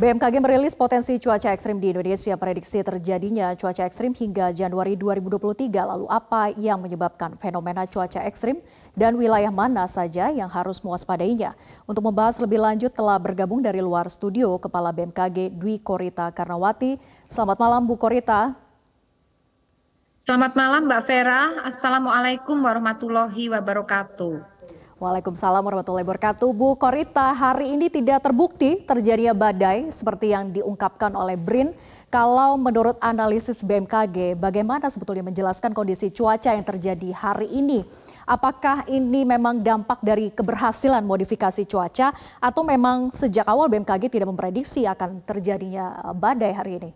BMKG merilis potensi cuaca ekstrim di Indonesia. Prediksi terjadinya cuaca ekstrim hingga Januari 2023. Lalu apa yang menyebabkan fenomena cuaca ekstrim dan wilayah mana saja yang harus mewaspadainya? Untuk membahas lebih lanjut telah bergabung dari luar studio Kepala BMKG Dwi Korita Karnawati. Selamat malam Bu Korita. Selamat malam Mbak Vera. Assalamualaikum warahmatullahi wabarakatuh. Waalaikumsalam warahmatullahi wabarakatuh. Bu Korita, hari ini tidak terbukti terjadinya badai seperti yang diungkapkan oleh BRIN. Kalau menurut analisis BMKG, bagaimana sebetulnya menjelaskan kondisi cuaca yang terjadi hari ini? Apakah ini memang dampak dari keberhasilan modifikasi cuaca atau memang sejak awal BMKG tidak memprediksi akan terjadinya eh, badai hari ini?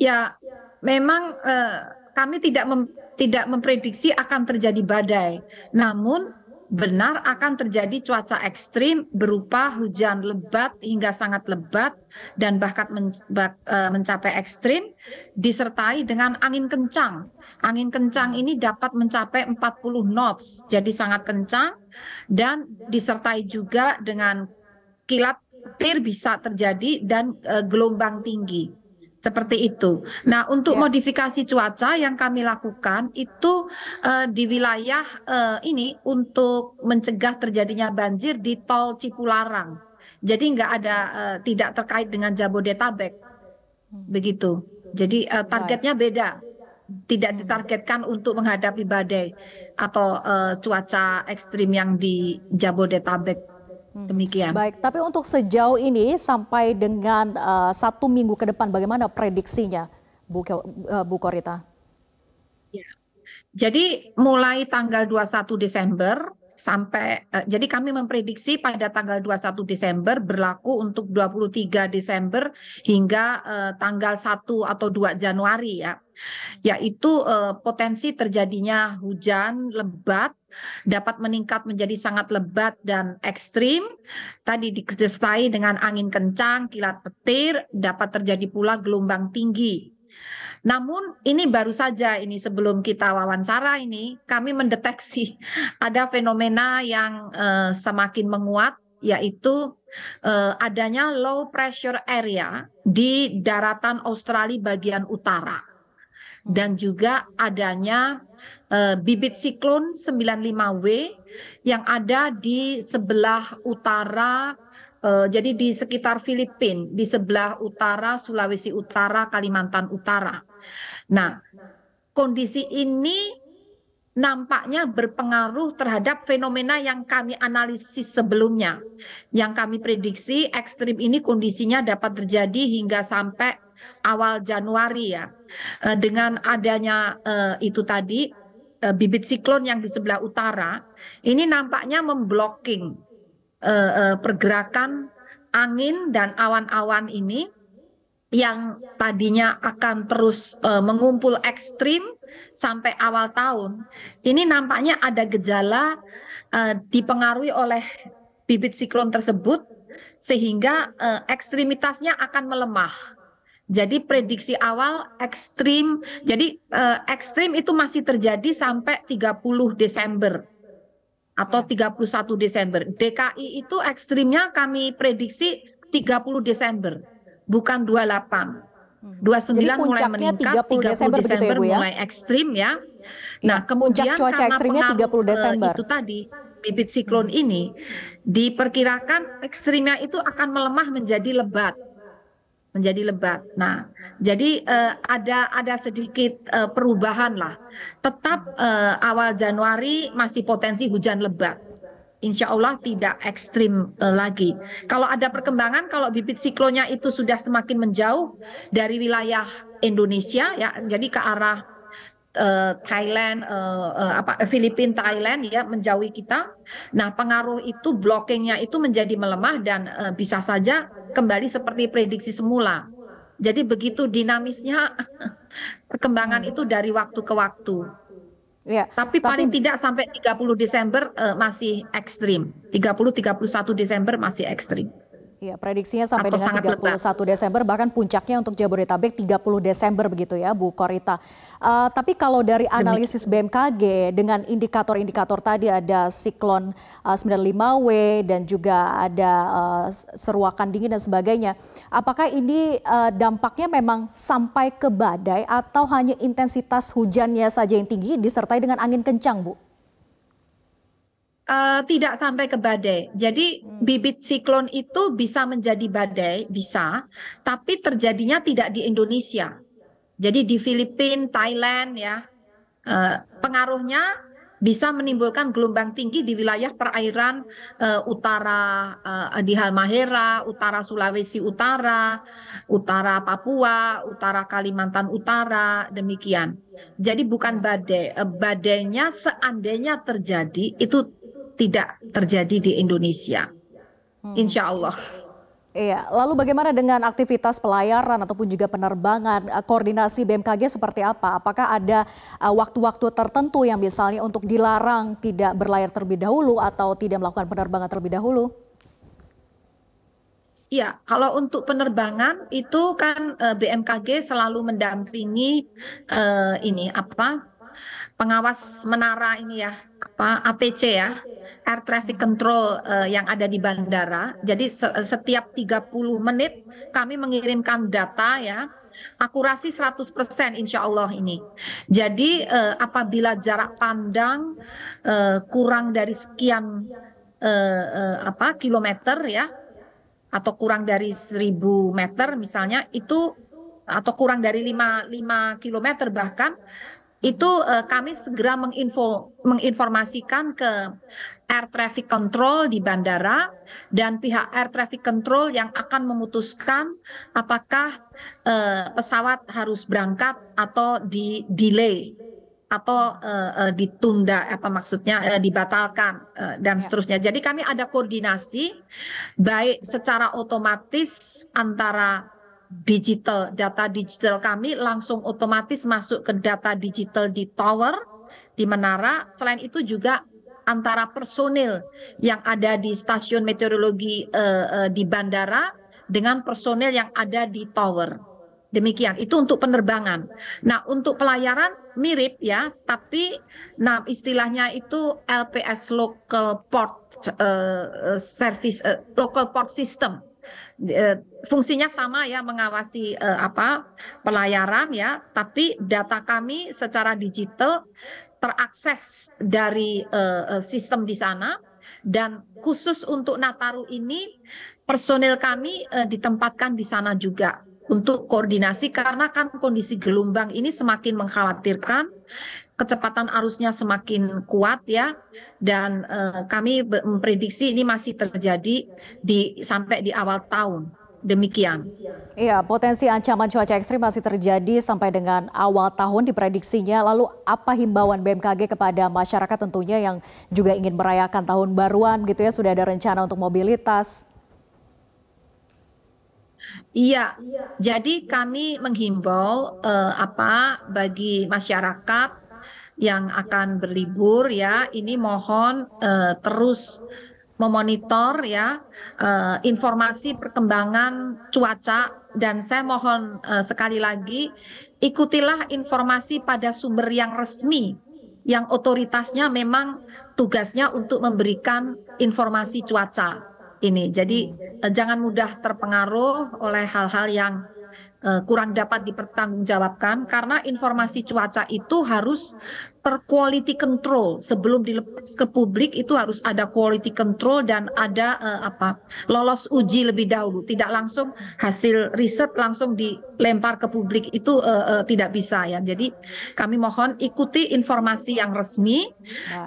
Ya, memang uh kami tidak mem, tidak memprediksi akan terjadi badai. Namun benar akan terjadi cuaca ekstrim berupa hujan lebat hingga sangat lebat dan bahkan men, bah, e, mencapai ekstrim disertai dengan angin kencang. Angin kencang ini dapat mencapai 40 knots, jadi sangat kencang dan disertai juga dengan kilat petir bisa terjadi dan e, gelombang tinggi. Seperti itu. Nah, untuk ya. modifikasi cuaca yang kami lakukan itu uh, di wilayah uh, ini untuk mencegah terjadinya banjir di tol Cipularang. Jadi nggak ada uh, tidak terkait dengan Jabodetabek, hmm. begitu. Jadi uh, targetnya beda, tidak hmm. ditargetkan untuk menghadapi badai atau uh, cuaca ekstrim yang di Jabodetabek Hmm. Demikian. Baik, tapi untuk sejauh ini sampai dengan uh, satu minggu ke depan, bagaimana prediksinya, Bu, uh, Bu Korita? Ya. Jadi mulai tanggal 21 Desember sampai uh, jadi kami memprediksi pada tanggal 21 Desember berlaku untuk 23 Desember hingga uh, tanggal 1 atau 2 Januari ya. Yaitu uh, potensi terjadinya hujan lebat dapat meningkat menjadi sangat lebat dan ekstrim. Tadi disertai dengan angin kencang, kilat petir, dapat terjadi pula gelombang tinggi namun ini baru saja ini sebelum kita wawancara ini kami mendeteksi ada fenomena yang uh, semakin menguat yaitu uh, adanya low pressure area di daratan Australia bagian utara dan juga adanya uh, bibit siklon 95W yang ada di sebelah utara uh, jadi di sekitar Filipina, di sebelah utara Sulawesi Utara, Kalimantan Utara. Nah, kondisi ini nampaknya berpengaruh terhadap fenomena yang kami analisis sebelumnya. Yang kami prediksi ekstrim ini kondisinya dapat terjadi hingga sampai awal Januari ya. Eh, dengan adanya eh, itu tadi eh, bibit siklon yang di sebelah utara, ini nampaknya memblocking pergerakan angin dan awan-awan ini yang tadinya akan terus uh, mengumpul ekstrim sampai awal tahun, ini nampaknya ada gejala uh, dipengaruhi oleh bibit siklon tersebut sehingga uh, ekstremitasnya akan melemah. Jadi prediksi awal ekstrim, jadi eh, ekstrim itu masih terjadi sampai 30 Desember atau 31 ya. Desember. DKI itu ekstrimnya kami prediksi 30 Desember bukan 28. 29 hmm. Jadi mulai meningkat, 30 puluh 30 Desember, ya, Desember ya, Bu, ya? mulai ekstrim ya. Iya, nah, ya, kemudian cuaca ekstrimnya 30 eh, Desember. Itu tadi bibit siklon hmm. ini diperkirakan ekstrimnya itu akan melemah menjadi lebat menjadi lebat. Nah, jadi uh, ada ada sedikit uh, perubahan lah. Tetap uh, awal Januari masih potensi hujan lebat insya Allah tidak ekstrim uh, lagi. Kalau ada perkembangan, kalau bibit siklonnya itu sudah semakin menjauh dari wilayah Indonesia, ya, jadi ke arah uh, Thailand, uh, uh, apa Filipina, Thailand, ya, menjauhi kita. Nah, pengaruh itu blockingnya itu menjadi melemah dan uh, bisa saja kembali seperti prediksi semula. Jadi begitu dinamisnya perkembangan hmm. itu dari waktu ke waktu. Ya, tapi, tapi paling tidak sampai 30 Desember uh, masih ekstrim. 30 31 Desember masih ekstrim. Ya, prediksinya sampai Atau dengan 31 lebat. Desember, bahkan puncaknya untuk Jabodetabek 30 Desember begitu ya, Bu Korita. Uh, tapi kalau dari analisis BMKG dengan indikator-indikator tadi ada siklon eh, uh, 95W dan juga ada uh, seruakan dingin dan sebagainya, apakah ini uh, dampaknya memang sampai ke badai atau hanya intensitas hujannya saja yang tinggi disertai dengan angin kencang, Bu? uh, tidak sampai ke badai. Jadi hmm. bibit siklon itu bisa menjadi badai, bisa, tapi terjadinya tidak di Indonesia. Jadi di Filipina, Thailand ya. Uh, pengaruhnya bisa menimbulkan gelombang tinggi di wilayah perairan uh, utara uh, di Halmahera, utara Sulawesi Utara, utara Papua, utara Kalimantan Utara, demikian. Jadi bukan hmm. badai, badainya seandainya terjadi itu tidak terjadi di Indonesia. Hmm. Insya Allah. Iya, lalu bagaimana dengan aktivitas pelayaran ataupun juga penerbangan, eh, koordinasi BMKG seperti apa? Apakah ada eh, waktu-waktu tertentu yang misalnya untuk dilarang tidak berlayar terlebih dahulu atau tidak melakukan penerbangan terlebih dahulu? Iya, kalau untuk penerbangan itu kan eh, BMKG selalu mendampingi eh, ini apa pengawas menara ini ya apa ATC ya air traffic control uh, yang ada di bandara. Jadi se setiap 30 menit kami mengirimkan data ya akurasi 100% insya Allah ini. Jadi eh, apabila jarak pandang eh, kurang dari sekian eh, eh, apa kilometer ya atau kurang dari 1000 meter misalnya itu atau kurang dari 5 5 kilometer bahkan itu eh, kami segera menginfo, menginformasikan ke air traffic control di bandara dan pihak air traffic control yang akan memutuskan apakah eh, pesawat harus berangkat atau di delay atau uh, ditunda apa maksudnya uh, dibatalkan uh, dan ya. seterusnya. Jadi kami ada koordinasi baik secara otomatis antara digital data digital kami langsung otomatis masuk ke data digital di tower di menara. Selain itu juga antara personil yang ada di stasiun meteorologi uh, uh, di bandara dengan personil yang ada di tower. Demikian, itu untuk penerbangan. Nah, untuk pelayaran mirip ya, tapi nah istilahnya itu LPS local port uh, service uh, local port system fungsinya sama ya mengawasi eh, apa pelayaran ya tapi data kami secara digital terakses dari uh, sistem di sana dan khusus untuk Nataru ini personil kami uh, ditempatkan di sana juga untuk koordinasi karena kan kondisi gelombang ini semakin mengkhawatirkan kecepatan arusnya semakin kuat ya dan uh, kami memprediksi ini masih terjadi di sampai di awal tahun demikian. Iya, potensi ancaman cuaca ekstrim masih terjadi sampai dengan awal tahun diprediksinya. Lalu apa himbauan BMKG kepada masyarakat tentunya yang juga ingin merayakan tahun baruan gitu ya, sudah ada rencana untuk mobilitas? Iya, jadi kami menghimbau eh, apa bagi masyarakat yang akan berlibur ya, ini mohon eh, terus memonitor ya eh, informasi perkembangan cuaca dan saya mohon eh, sekali lagi ikutilah informasi pada sumber yang resmi yang otoritasnya memang tugasnya untuk memberikan informasi cuaca ini. Jadi eh, jangan mudah terpengaruh oleh hal-hal yang Eh, kurang dapat dipertanggungjawabkan karena informasi cuaca itu harus per quality control sebelum dilepas ke publik itu harus ada quality control dan ada uh, apa lolos uji lebih dahulu tidak langsung hasil riset langsung dilempar ke publik itu uh, uh, tidak bisa ya jadi kami mohon ikuti informasi yang resmi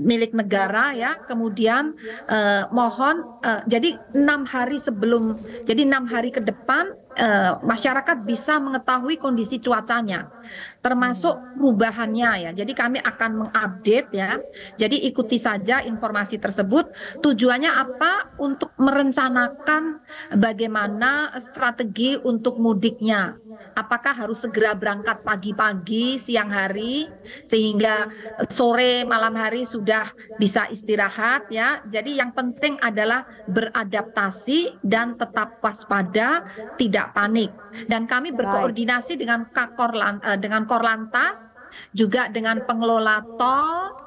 milik negara ya kemudian uh, mohon uh, jadi enam hari sebelum jadi enam hari ke depan Eh, masyarakat bisa mengetahui kondisi cuacanya termasuk perubahannya ya. Jadi kami akan mengupdate ya. Jadi ikuti saja informasi tersebut. Tujuannya apa? Untuk merencanakan bagaimana strategi untuk mudiknya. Apakah harus segera berangkat pagi-pagi, siang hari sehingga sore malam hari sudah bisa istirahat ya. Jadi yang penting adalah beradaptasi dan tetap waspada, tidak panik. Dan kami berkoordinasi dengan Kakor eh, dengan korlantas juga dengan pengelola tol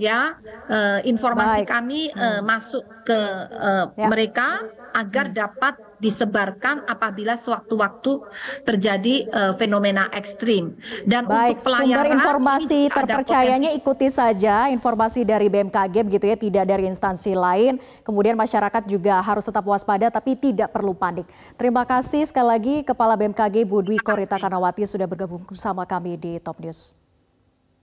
ya uh, informasi Baik. kami uh, masuk ke uh, ya. mereka agar hmm. dapat disebarkan apabila sewaktu-waktu terjadi uh, fenomena ekstrim. Dan Baik, untuk pelayaran sumber informasi terpercayanya potensi. ikuti saja informasi dari BMKG begitu ya, tidak dari instansi lain. Kemudian masyarakat juga harus tetap waspada tapi tidak perlu panik. Terima kasih sekali lagi Kepala BMKG Budwi Korita Karnawati sudah bergabung bersama kami di Top News.